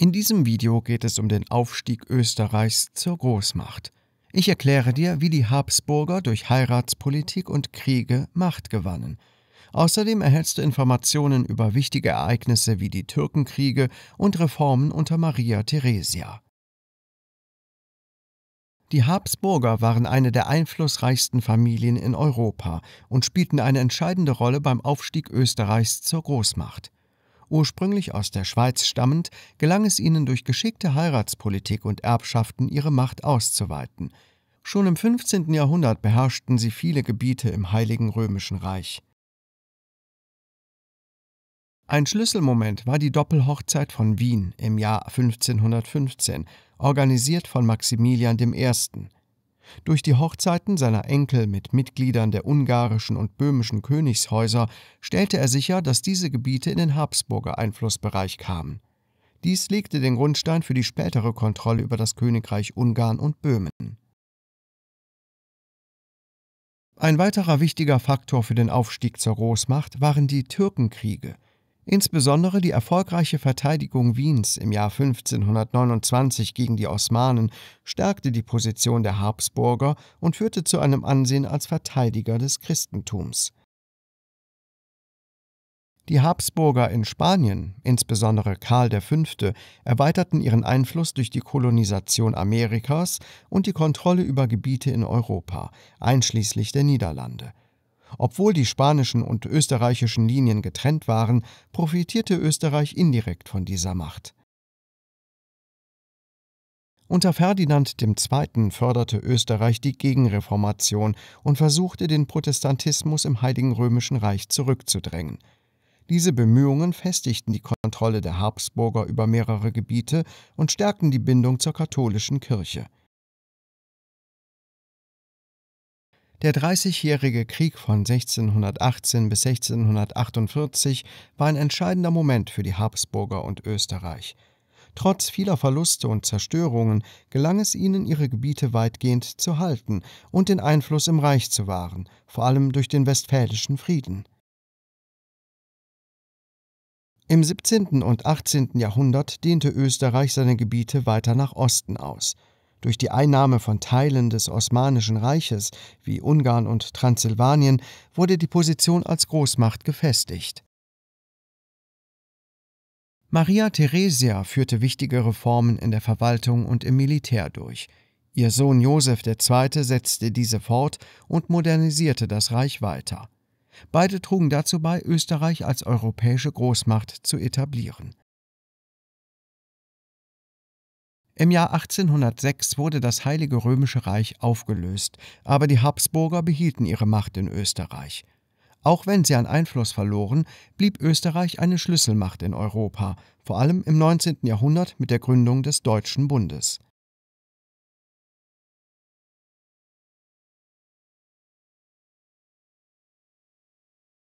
In diesem Video geht es um den Aufstieg Österreichs zur Großmacht. Ich erkläre dir, wie die Habsburger durch Heiratspolitik und Kriege Macht gewannen. Außerdem erhältst du Informationen über wichtige Ereignisse wie die Türkenkriege und Reformen unter Maria Theresia. Die Habsburger waren eine der einflussreichsten Familien in Europa und spielten eine entscheidende Rolle beim Aufstieg Österreichs zur Großmacht ursprünglich aus der Schweiz stammend, gelang es ihnen durch geschickte Heiratspolitik und Erbschaften ihre Macht auszuweiten. Schon im 15. Jahrhundert beherrschten sie viele Gebiete im Heiligen Römischen Reich. Ein Schlüsselmoment war die Doppelhochzeit von Wien im Jahr 1515, organisiert von Maximilian I. Durch die Hochzeiten seiner Enkel mit Mitgliedern der ungarischen und böhmischen Königshäuser stellte er sicher, dass diese Gebiete in den Habsburger Einflussbereich kamen. Dies legte den Grundstein für die spätere Kontrolle über das Königreich Ungarn und Böhmen. Ein weiterer wichtiger Faktor für den Aufstieg zur Großmacht waren die Türkenkriege – Insbesondere die erfolgreiche Verteidigung Wiens im Jahr 1529 gegen die Osmanen stärkte die Position der Habsburger und führte zu einem Ansehen als Verteidiger des Christentums. Die Habsburger in Spanien, insbesondere Karl V., erweiterten ihren Einfluss durch die Kolonisation Amerikas und die Kontrolle über Gebiete in Europa, einschließlich der Niederlande. Obwohl die spanischen und österreichischen Linien getrennt waren, profitierte Österreich indirekt von dieser Macht. Unter Ferdinand II. förderte Österreich die Gegenreformation und versuchte, den Protestantismus im Heiligen Römischen Reich zurückzudrängen. Diese Bemühungen festigten die Kontrolle der Habsburger über mehrere Gebiete und stärkten die Bindung zur katholischen Kirche. Der Dreißigjährige Krieg von 1618 bis 1648 war ein entscheidender Moment für die Habsburger und Österreich. Trotz vieler Verluste und Zerstörungen gelang es ihnen, ihre Gebiete weitgehend zu halten und den Einfluss im Reich zu wahren, vor allem durch den Westfälischen Frieden. Im 17. und 18. Jahrhundert dehnte Österreich seine Gebiete weiter nach Osten aus – durch die Einnahme von Teilen des Osmanischen Reiches wie Ungarn und Transsilvanien wurde die Position als Großmacht gefestigt. Maria Theresia führte wichtige Reformen in der Verwaltung und im Militär durch. Ihr Sohn Josef II. setzte diese fort und modernisierte das Reich weiter. Beide trugen dazu bei, Österreich als europäische Großmacht zu etablieren Im Jahr 1806 wurde das Heilige Römische Reich aufgelöst, aber die Habsburger behielten ihre Macht in Österreich. Auch wenn sie an Einfluss verloren, blieb Österreich eine Schlüsselmacht in Europa, vor allem im 19. Jahrhundert mit der Gründung des Deutschen Bundes.